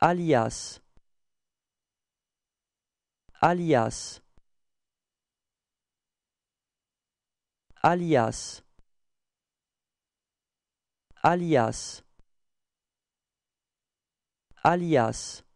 alias alias alias alias alias